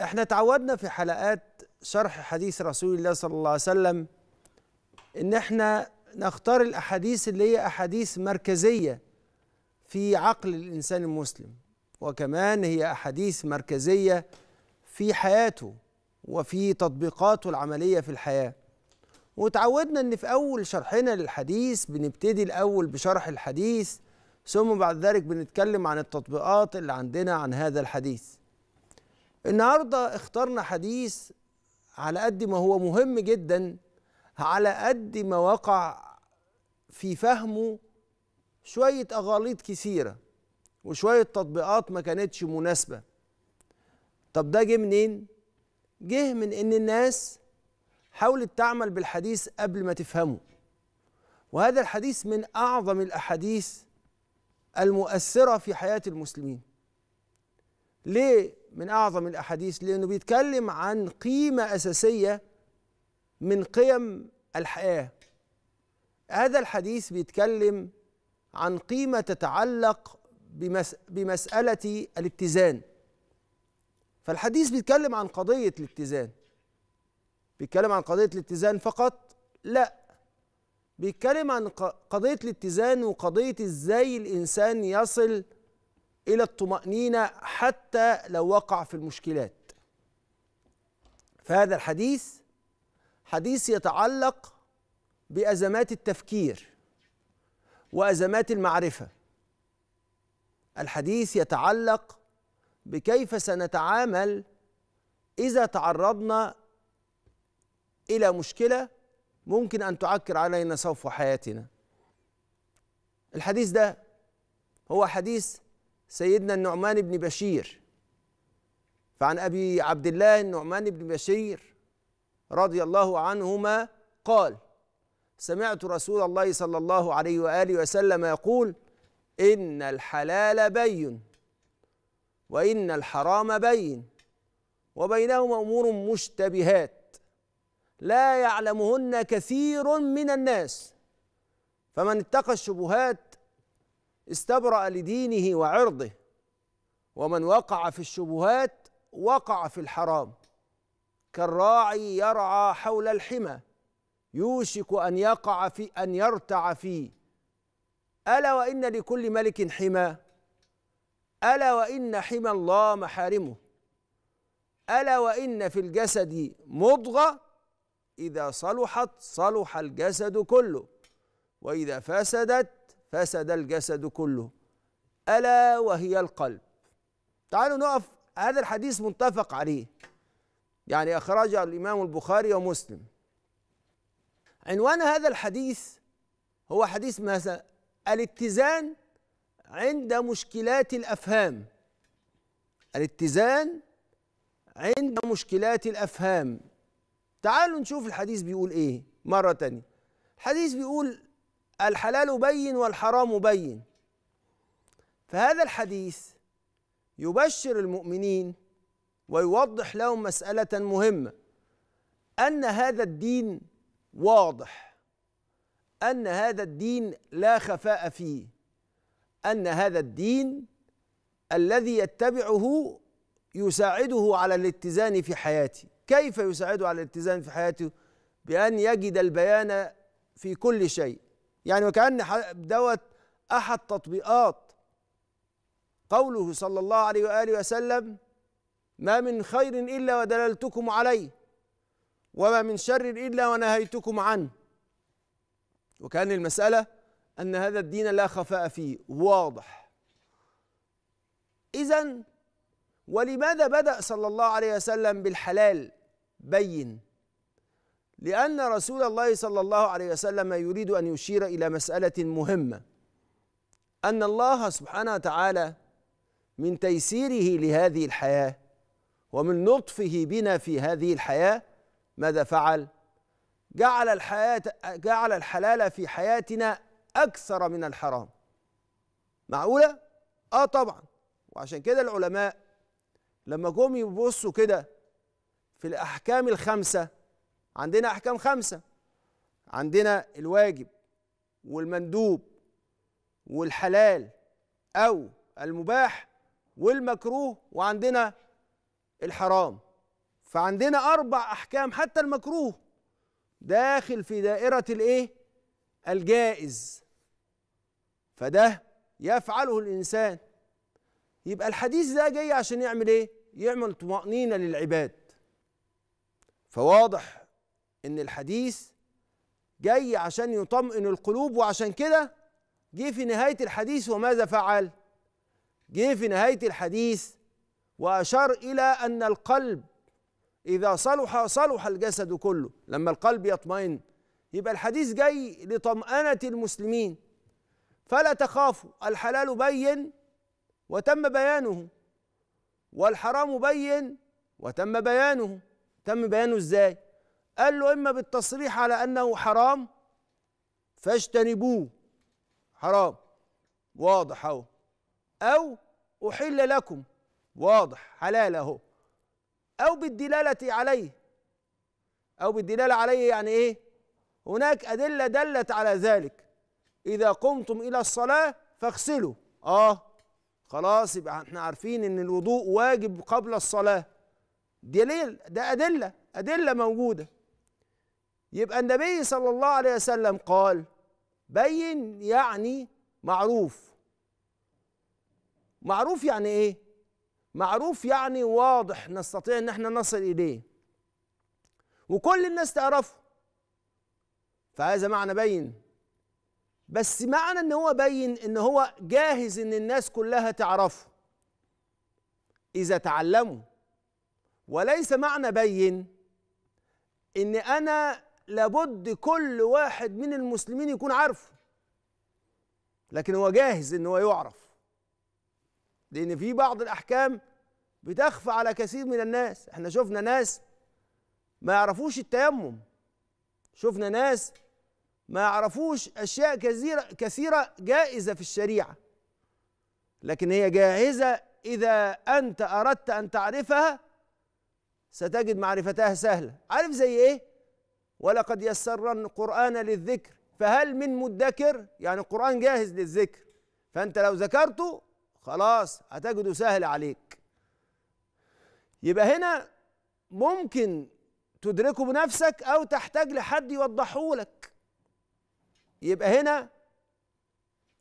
احنا تعودنا في حلقات شرح حديث رسول الله صلى الله عليه وسلم ان احنا نختار الاحاديث اللي هي احاديث مركزيه في عقل الانسان المسلم وكمان هي احاديث مركزيه في حياته وفي تطبيقاته العمليه في الحياه وتعودنا ان في اول شرحنا للحديث بنبتدي الاول بشرح الحديث ثم بعد ذلك بنتكلم عن التطبيقات اللي عندنا عن هذا الحديث النهارده اخترنا حديث على قد ما هو مهم جدا على قد ما وقع في فهمه شويه اغاليط كثيره وشويه تطبيقات ما كانتش مناسبه طب ده جه منين جه من ان الناس حاولت تعمل بالحديث قبل ما تفهمه وهذا الحديث من اعظم الاحاديث المؤثره في حياه المسلمين ليه من اعظم الاحاديث لانه بيتكلم عن قيمه اساسيه من قيم الحياه هذا الحديث بيتكلم عن قيمه تتعلق بمس بمساله الاتزان فالحديث بيتكلم عن قضيه الاتزان بيتكلم عن قضيه الاتزان فقط لا بيتكلم عن قضيه الاتزان وقضيه ازاي الانسان يصل إلى الطمأنينة حتى لو وقع في المشكلات فهذا الحديث حديث يتعلق بأزمات التفكير وأزمات المعرفة الحديث يتعلق بكيف سنتعامل إذا تعرضنا إلى مشكلة ممكن أن تعكر علينا سوف حياتنا الحديث ده هو حديث سيدنا النعمان بن بشير فعن ابي عبد الله النعمان بن بشير رضي الله عنهما قال سمعت رسول الله صلى الله عليه واله وسلم يقول ان الحلال بين وان الحرام بين وبينهما امور مشتبهات لا يعلمهن كثير من الناس فمن اتقى الشبهات استبرأ لدينه وعرضه ومن وقع في الشبهات وقع في الحرام كالراعي يرعى حول الحمى يوشك أن يقع في أن يرتع فيه ألا وإن لكل ملك حمى ألا وإن حمى الله محارمه ألا وإن في الجسد مضغة إذا صلحت صلح الجسد كله وإذا فسدت فسد الجسد كله ألا وهي القلب تعالوا نقف هذا الحديث متفق عليه يعني أخرجه الإمام البخاري ومسلم عنوان هذا الحديث هو حديث ماذا الاتزان عند مشكلات الأفهام الاتزان عند مشكلات الأفهام تعالوا نشوف الحديث بيقول إيه مرة تانية الحديث بيقول الحلال بين والحرام بين فهذا الحديث يبشر المؤمنين ويوضح لهم مسألة مهمة أن هذا الدين واضح أن هذا الدين لا خفاء فيه أن هذا الدين الذي يتبعه يساعده على الاتزان في حياته كيف يساعده على الاتزان في حياته بأن يجد البيان في كل شيء يعني وكأن دوت أحد تطبيقات قوله صلى الله عليه وآله وسلم ما من خير إلا ودللتكم عليه وما من شر إلا ونهيتكم عنه وكأن المسألة أن هذا الدين لا خفاء فيه واضح إذا ولماذا بدأ صلى الله عليه وسلم بالحلال بين لأن رسول الله صلى الله عليه وسلم يريد أن يشير إلى مسألة مهمة أن الله سبحانه وتعالى من تيسيره لهذه الحياة ومن لطفه بنا في هذه الحياة ماذا فعل؟ جعل الحياة جعل الحلال في حياتنا أكثر من الحرام معقولة؟ آه طبعا وعشان كده العلماء لما جم يبصوا كده في الأحكام الخمسة عندنا احكام خمسه عندنا الواجب والمندوب والحلال او المباح والمكروه وعندنا الحرام فعندنا اربع احكام حتى المكروه داخل في دائره الايه الجائز فده يفعله الانسان يبقى الحديث ده جاي عشان يعمل ايه يعمل طمانينه للعباد فواضح ان الحديث جاي عشان يطمئن القلوب وعشان كده جه في نهايه الحديث وماذا فعل جه في نهايه الحديث واشار الى ان القلب اذا صلح صلح الجسد كله لما القلب يطمئن يبقى الحديث جاي لطمأنة المسلمين فلا تخافوا الحلال بين وتم بيانه والحرام بين وتم بيانه تم بيانه ازاي قال له إما بالتصريح على أنه حرام فاجتنبوه حرام واضح أهو أو أحل لكم واضح حلال أهو أو بالدلالة عليه أو بالدلالة عليه يعني إيه؟ هناك أدلة دلت على ذلك إذا قمتم إلى الصلاة فاغسلوا آه خلاص يبقى احنا عارفين إن الوضوء واجب قبل الصلاة دليل ده أدلة أدلة موجودة يبقى النبي صلى الله عليه وسلم قال بين يعني معروف معروف يعني ايه معروف يعني واضح نستطيع ان احنا نصل اليه وكل الناس تعرفه فهذا معنى بين بس معنى ان هو بين ان هو جاهز ان الناس كلها تعرفه اذا تعلموا وليس معنى بين ان انا لابد كل واحد من المسلمين يكون عارفه لكن هو جاهز ان هو يعرف لان في بعض الاحكام بتخفى على كثير من الناس احنا شفنا ناس ما يعرفوش التيمم شفنا ناس ما يعرفوش اشياء كثيره كثيره جائزه في الشريعه لكن هي جاهزه اذا انت اردت ان تعرفها ستجد معرفتها سهله عارف زي ايه ولقد يسرنا القرآن للذكر فهل من مدكر يعني القرآن جاهز للذكر فأنت لو ذكرته خلاص هتجده سهل عليك يبقى هنا ممكن تدركه بنفسك أو تحتاج لحد يوضحه لك يبقى هنا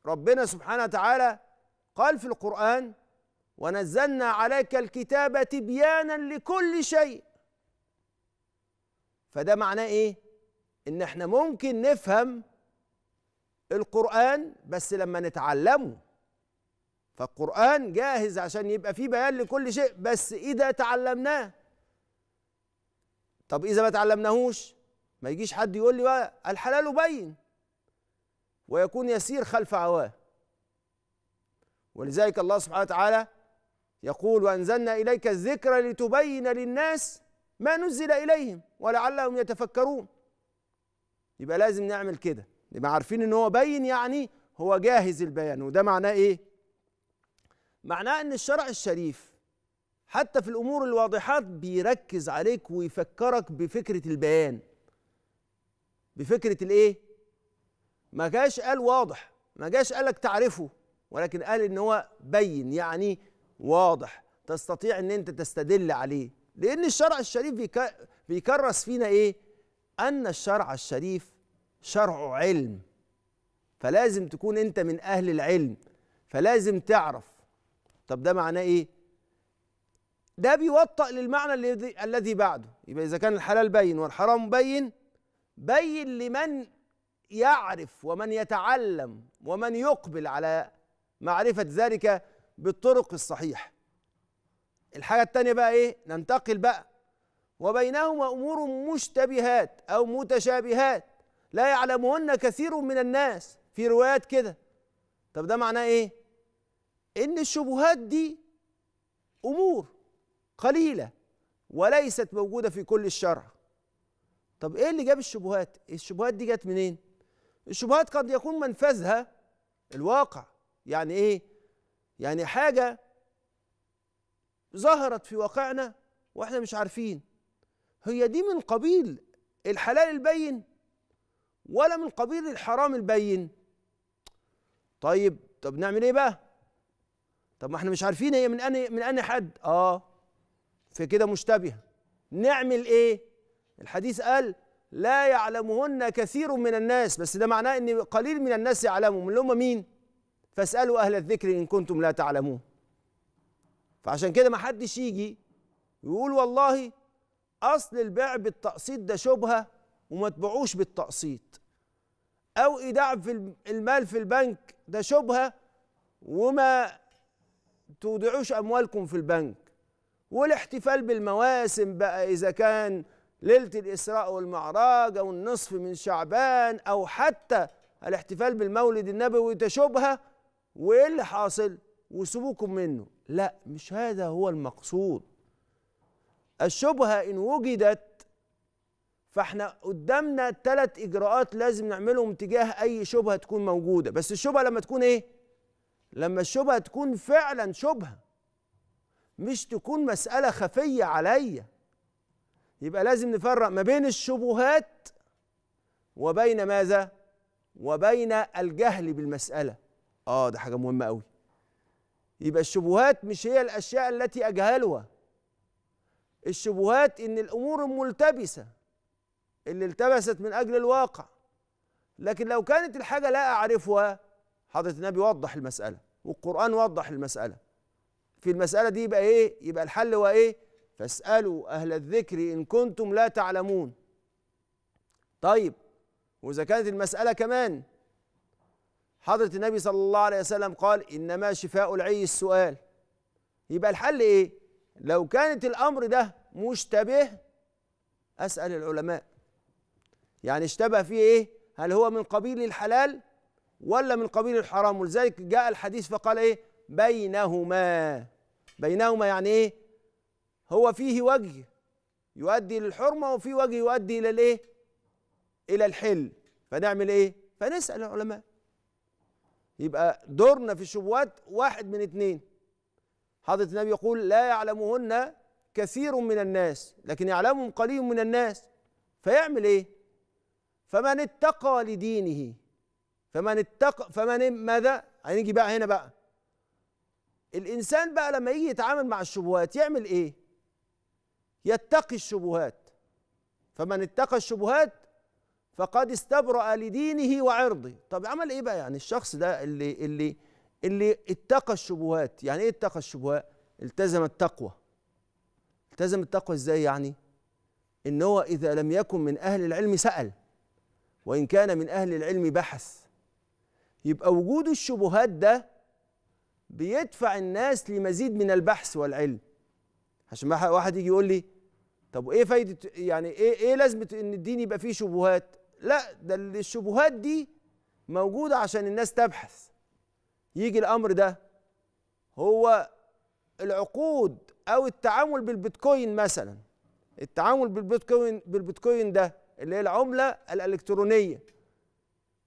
ربنا سبحانه وتعالى قال في القرآن ونزلنا عليك الكتاب تبيانا لكل شيء فده معناه ايه ان احنا ممكن نفهم القرآن بس لما نتعلمه فالقرآن جاهز عشان يبقى فيه بيان لكل شيء بس إذا تعلمناه طب إذا ما تعلمناهوش ما يجيش حد يقول لي بقى الحلال بين ويكون يسير خلف هواه ولذلك الله سبحانه وتعالى يقول وأنزلنا إليك الذكر لتبين للناس ما نزل إليهم ولعلهم يتفكرون يبقى لازم نعمل كده نبقى عارفين ان هو بين يعني هو جاهز البيان وده معناه ايه معناه ان الشرع الشريف حتى في الامور الواضحات بيركز عليك ويفكرك بفكره البيان بفكره الايه ما جاش قال واضح ما جاش قالك تعرفه ولكن قال ان هو بين يعني واضح تستطيع ان انت تستدل عليه لأن الشرع الشريف بيكرس فينا إيه؟ أن الشرع الشريف شرع علم فلازم تكون أنت من أهل العلم فلازم تعرف طب ده معناه إيه؟ ده بيوطأ للمعنى الذي الذي بعده يبقى إذا كان الحلال بين والحرام بين بين لمن يعرف ومن يتعلم ومن يقبل على معرفة ذلك بالطرق الصحيحه الحاجة التانية بقى إيه؟ ننتقل بقى وبينهما أمور مشتبهات أو متشابهات لا يعلمهن كثير من الناس في روايات كده طب ده معناه إيه؟ إن الشبهات دي أمور قليلة وليست موجودة في كل الشرع طب إيه اللي جاب الشبهات؟ الشبهات دي جت منين؟ الشبهات قد يكون منفذها الواقع يعني إيه؟ يعني حاجة ظهرت في واقعنا واحنا مش عارفين هي دي من قبيل الحلال البين ولا من قبيل الحرام البين طيب طب نعمل ايه بقى طب ما احنا مش عارفين هي من انهي من انهي حد اه في كده مشتبهه نعمل ايه الحديث قال لا يعلمهن كثير من الناس بس ده معناه ان قليل من الناس يعلمهم اللي هم مين فاسالوا اهل الذكر ان كنتم لا تعلمون فعشان كده ما حدش يجي يقول والله اصل البيع بالتقسيط ده شبهه وما تبيعوش بالتقسيط او ايداع في المال في البنك ده شبهه وما تودعوش اموالكم في البنك والاحتفال بالمواسم بقى اذا كان ليله الاسراء والمعراج او النصف من شعبان او حتى الاحتفال بالمولد النبوي ده شبهه وايه اللي حاصل وسيبوكم منه لا مش هذا هو المقصود الشبهة إن وجدت فاحنا قدامنا ثلاث إجراءات لازم نعملهم تجاه أي شبهة تكون موجودة بس الشبهة لما تكون إيه؟ لما الشبهة تكون فعلا شبهة مش تكون مسألة خفية عليا يبقى لازم نفرق ما بين الشبهات وبين ماذا؟ وبين الجهل بالمسألة آه ده حاجة مهمة أوي يبقى الشبهات مش هي الاشياء التي اجهلها الشبهات ان الامور الملتبسه اللي التبست من اجل الواقع لكن لو كانت الحاجه لا اعرفها حضره النبي وضح المساله والقران وضح المساله في المساله دي يبقى ايه يبقى الحل هو ايه فاسالوا اهل الذكر ان كنتم لا تعلمون طيب واذا كانت المساله كمان حضرة النبي صلى الله عليه وسلم قال إنما شفاء العي السؤال يبقى الحل إيه لو كانت الأمر ده مشتبه أسأل العلماء يعني اشتبه فيه إيه هل هو من قبيل الحلال ولا من قبيل الحرام ولذلك جاء الحديث فقال إيه بينهما بينهما يعني إيه هو فيه وجه يؤدي للحرمة وفي وجه يؤدي إلى الإيه إلى الحل فنعمل إيه فنسأل العلماء يبقى دورنا في الشبهات واحد من اثنين حضرة النبي يقول لا يعلمهن كثير من الناس لكن يعلمهم قليل من الناس فيعمل ايه فمن اتقى لدينه فمن اتقى فمن ماذا هنيجي بقى هنا بقى الانسان بقى لما يجي يتعامل مع الشبهات يعمل ايه يتقي الشبهات فمن اتقى الشبهات فقد استبرأ لدينه وعرضه طب عمل ايه بقى يعني الشخص ده اللي اللي اللي اتقى الشبهات يعني ايه اتقى الشبهات التزم التقوى التزم التقوى ازاي يعني ان هو اذا لم يكن من اهل العلم سأل وان كان من اهل العلم بحث يبقى وجود الشبهات ده بيدفع الناس لمزيد من البحث والعلم عشان واحد يجي يقول لي طب وايه فايده يعني ايه ايه لازمه ان الدين يبقى فيه شبهات لا ده الشبهات دي موجودة عشان الناس تبحث يجي الأمر ده هو العقود أو التعامل بالبيتكوين مثلا التعامل بالبيتكوين بالبيتكوين ده اللي هي العملة الإلكترونية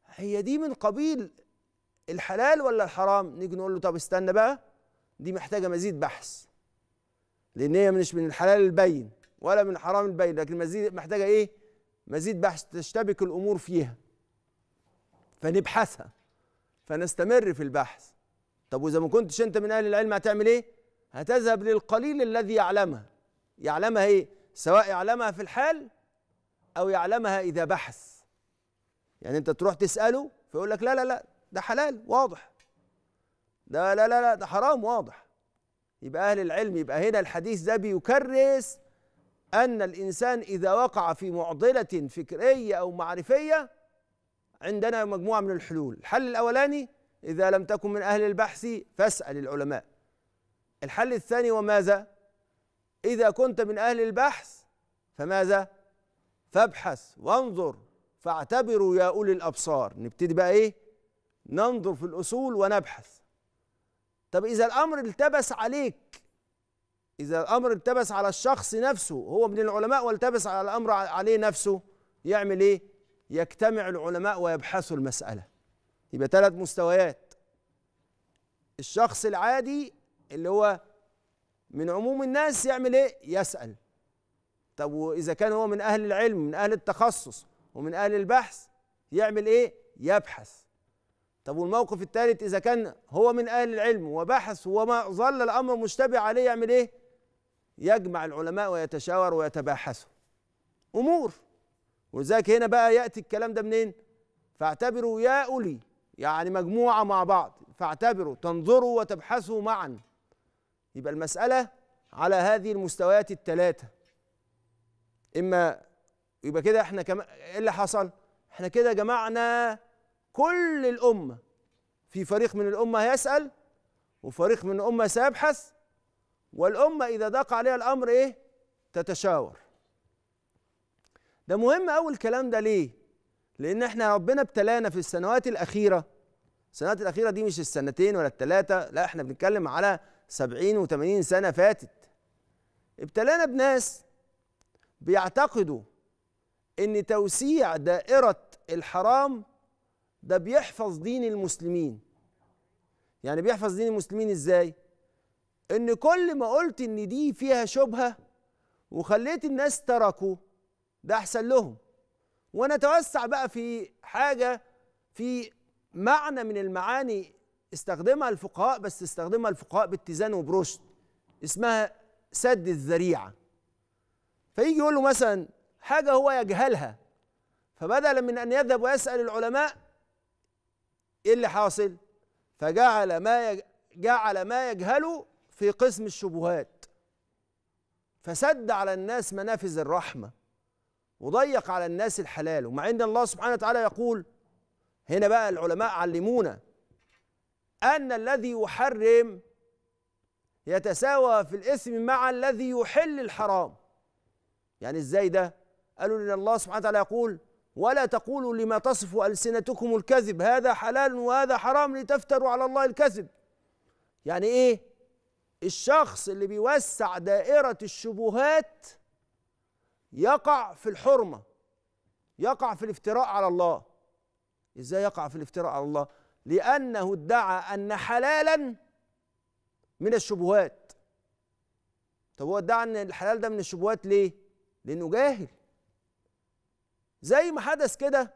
هي دي من قبيل الحلال ولا الحرام نيجي نقول له طب استنى بقى دي محتاجة مزيد بحث لأن هي مش من الحلال البين ولا من الحرام البين لكن مزيد محتاجة إيه مزيد بحث تشتبك الامور فيها فنبحثها فنستمر في البحث طب واذا ما كنتش انت من اهل العلم هتعمل ايه هتذهب للقليل الذي يعلمها يعلمها ايه سواء يعلمها في الحال او يعلمها اذا بحث يعني انت تروح تساله فيقول لك لا لا لا ده حلال واضح ده لا لا لا ده حرام واضح يبقى اهل العلم يبقى هنا الحديث ده بيكرس أن الإنسان إذا وقع في معضلة فكرية أو معرفية عندنا مجموعة من الحلول الحل الأولاني إذا لم تكن من أهل البحث فاسأل العلماء الحل الثاني وماذا إذا كنت من أهل البحث فماذا فابحث وانظر فاعتبروا يا أولي الأبصار نبتدي بقى إيه ننظر في الأصول ونبحث طب إذا الأمر التبس عليك إذا الأمر التبس على الشخص نفسه هو من العلماء والتبس على الأمر عليه نفسه يعمل إيه؟ يجتمع العلماء ويبحثوا المسألة يبقى ثلاث مستويات الشخص العادي اللي هو من عموم الناس يعمل إيه؟ يسأل طب وإذا كان هو من أهل العلم من أهل التخصص ومن أهل البحث يعمل إيه؟ يبحث طب والموقف الثالث إذا كان هو من أهل العلم وبحث وما ظل الأمر مشتبه عليه يعمل إيه؟ يجمع العلماء ويتشاور ويتباحثوا امور ولذلك هنا بقى ياتي الكلام ده منين فاعتبروا يا اولي يعني مجموعه مع بعض فاعتبروا تنظروا وتبحثوا معا يبقى المساله على هذه المستويات الثلاثه اما يبقى كده احنا كم... ايه اللي حصل احنا كده جمعنا كل الامه في فريق من الامه هيسال وفريق من الامه سيبحث والأمة إذا ضاق عليها الأمر إيه؟ تتشاور ده مهم أول الكلام ده ليه؟ لأن إحنا ربنا ابتلانا في السنوات الأخيرة السنوات الأخيرة دي مش السنتين ولا الثلاثة، لا إحنا بنتكلم على 70 و80 سنة فاتت ابتلانا بناس بيعتقدوا ان توسيع دائرة الحرام ده بيحفظ دين المسلمين يعني بيحفظ دين المسلمين ازاي ان كل ما قلت ان دي فيها شبهه وخليت الناس تركوا ده احسن لهم ونتوسع بقى في حاجه في معنى من المعاني استخدمها الفقهاء بس استخدمها الفقهاء باتزان وبرشد اسمها سد الذريعه فيجي يقول له مثلا حاجه هو يجهلها فبدلا من ان يذهب ويسال العلماء ايه اللي حاصل فجعل ما يج... جعل ما يجهله في قسم الشبهات فسد على الناس منافذ الرحمه وضيق على الناس الحلال ومع ان الله سبحانه وتعالى يقول هنا بقى العلماء علمونا ان الذي يحرم يتساوى في الاثم مع الذي يحل الحرام يعني ازاي ده قالوا ان الله سبحانه وتعالى يقول ولا تقولوا لما تصف السنتكم الكذب هذا حلال وهذا حرام لتفتروا على الله الكذب يعني ايه الشخص اللي بيوسع دائرة الشبهات يقع في الحرمة يقع في الافتراء على الله ازاي يقع في الافتراء على الله لأنه ادعى أن حلالا من الشبهات طب هو ادعى أن الحلال ده من الشبهات ليه؟ لأنه جاهل زي ما حدث كده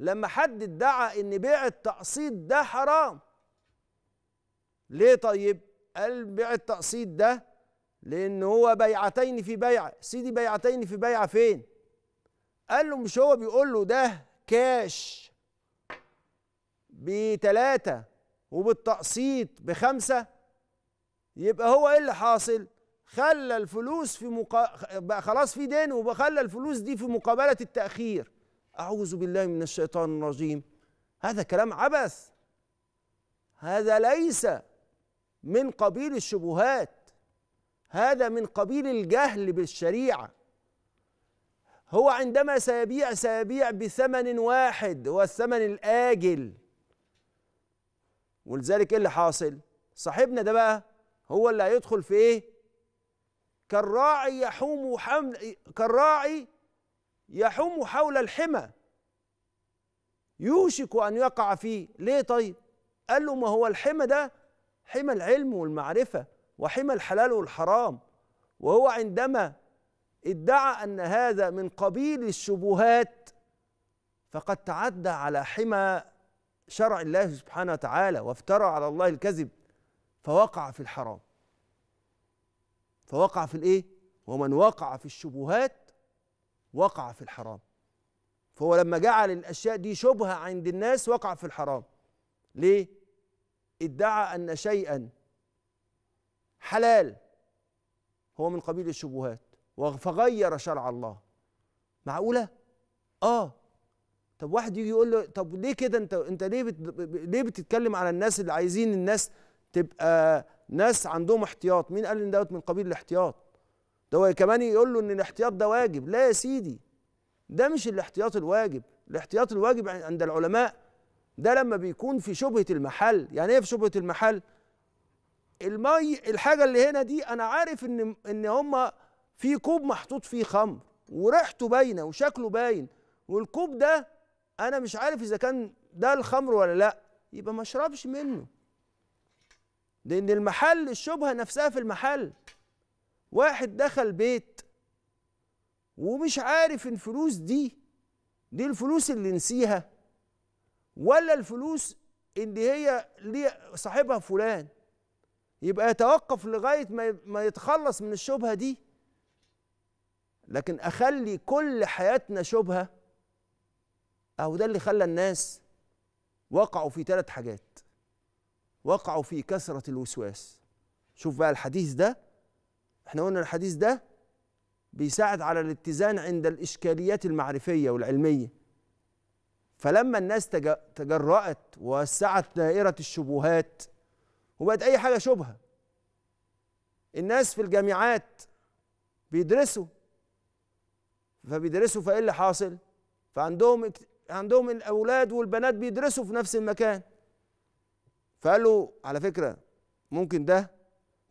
لما حد ادعى ان بيع التقسيط ده حرام ليه طيب قال بيع التقسيط ده لان هو بيعتين في بيعه سيدي بيعتين في بيعه فين قال له مش هو بيقول له ده كاش بتلاتة وبالتقسيط بخمسة يبقى هو ايه اللي حاصل خلى الفلوس في مقا... بقى خلاص في دين وخلى الفلوس دي في مقابلة التأخير أعوذ بالله من الشيطان الرجيم هذا كلام عبث هذا ليس من قبيل الشبهات هذا من قبيل الجهل بالشريعه هو عندما سيبيع سيبيع بثمن واحد هو الثمن الاجل ولذلك ايه اللي حاصل صاحبنا ده بقى هو اللي هيدخل في ايه كالراعي يحوم حمل كالراعي يحوم حول الحمى يوشك ان يقع فيه ليه طيب قال له ما هو الحمى ده حمى العلم والمعرفة وحمى الحلال والحرام وهو عندما ادعى أن هذا من قبيل الشبهات فقد تعدى على حمى شرع الله سبحانه وتعالى وافترى على الله الكذب فوقع في الحرام فوقع في الايه ومن وقع في الشبهات وقع في الحرام فهو لما جعل الاشياء دي شبهه عند الناس وقع في الحرام ليه ادعى أن شيئا حلال هو من قبيل الشبهات فغير شرع الله معقولة؟ آه طب واحد يجي يقول له طب ليه كده انت انت ليه بت... ليه بتتكلم على الناس اللي عايزين الناس تبقى ناس عندهم احتياط مين قال ان دوت من قبيل الاحتياط ده هو كمان يقول له ان الاحتياط ده واجب لا يا سيدي ده مش الاحتياط الواجب الاحتياط الواجب عند العلماء ده لما بيكون في شبهه المحل يعني ايه في شبهه المحل المي الحاجه اللي هنا دي انا عارف ان ان هما في كوب محطوط فيه خمر وريحته باينه وشكله باين والكوب ده انا مش عارف اذا كان ده الخمر ولا لا يبقى ما اشربش منه لان المحل الشبهه نفسها في المحل واحد دخل بيت ومش عارف الفلوس دي دي الفلوس اللي نسيها ولا الفلوس ان هي صاحبها فلان يبقى يتوقف لغايه ما ما يتخلص من الشبهه دي لكن اخلي كل حياتنا شبهه اهو ده اللي خلى الناس وقعوا في ثلاث حاجات وقعوا في كثره الوسواس شوف بقى الحديث ده احنا قلنا الحديث ده بيساعد على الاتزان عند الاشكاليات المعرفيه والعلميه فلما الناس تجرأت ووسعت دائرة الشبهات وبقت أي حاجة شبهة الناس في الجامعات بيدرسوا فبيدرسوا فإيه اللي حاصل؟ فعندهم عندهم الأولاد والبنات بيدرسوا في نفس المكان فقالوا على فكرة ممكن ده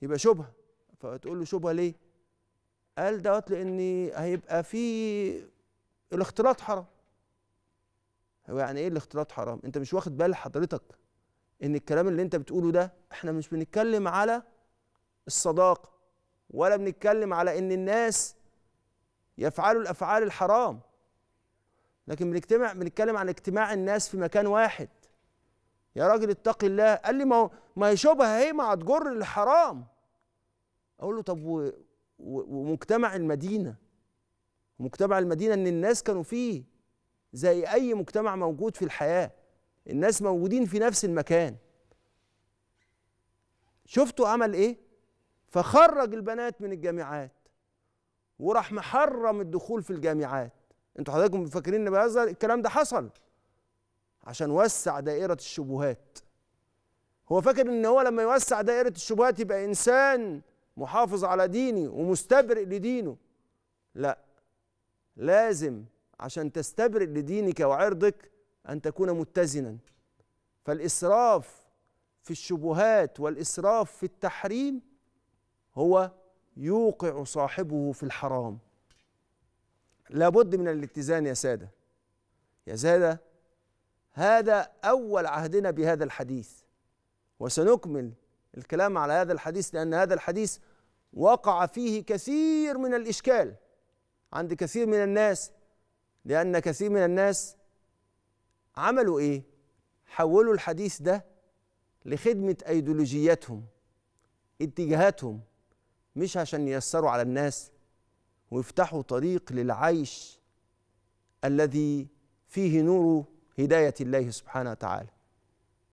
يبقى شبهة فتقول له شبهة ليه؟ قال دوت لأن هيبقى في الاختلاط حرام هو يعني ايه الاختلاط حرام انت مش واخد بال حضرتك ان الكلام اللي انت بتقوله ده احنا مش بنتكلم على الصداقه ولا بنتكلم على ان الناس يفعلوا الافعال الحرام لكن بنجتمع بنتكلم عن اجتماع الناس في مكان واحد يا راجل اتق الله قال لي ما هو ما هي شبهه هي ما هتجر الحرام اقول له طب ومجتمع المدينه مجتمع المدينه ان الناس كانوا فيه زي أي مجتمع موجود في الحياة الناس موجودين في نفس المكان شفتوا عمل إيه؟ فخرج البنات من الجامعات وراح محرم الدخول في الجامعات انتوا حضراتكم فاكرين ان هذا الكلام ده حصل عشان وسع دائرة الشبهات هو فاكر ان هو لما يوسع دائرة الشبهات يبقى انسان محافظ على دينه ومستبرئ لدينه لا لازم عشان تستبرئ لدينك وعرضك ان تكون متزنا فالاسراف في الشبهات والاسراف في التحريم هو يوقع صاحبه في الحرام لابد من الاتزان يا ساده يا ساده هذا اول عهدنا بهذا الحديث وسنكمل الكلام على هذا الحديث لان هذا الحديث وقع فيه كثير من الاشكال عند كثير من الناس لأن كثير من الناس عملوا إيه؟ حولوا الحديث ده لخدمة أيديولوجياتهم اتجاهاتهم مش عشان ييسروا على الناس ويفتحوا طريق للعيش الذي فيه نور هداية الله سبحانه وتعالى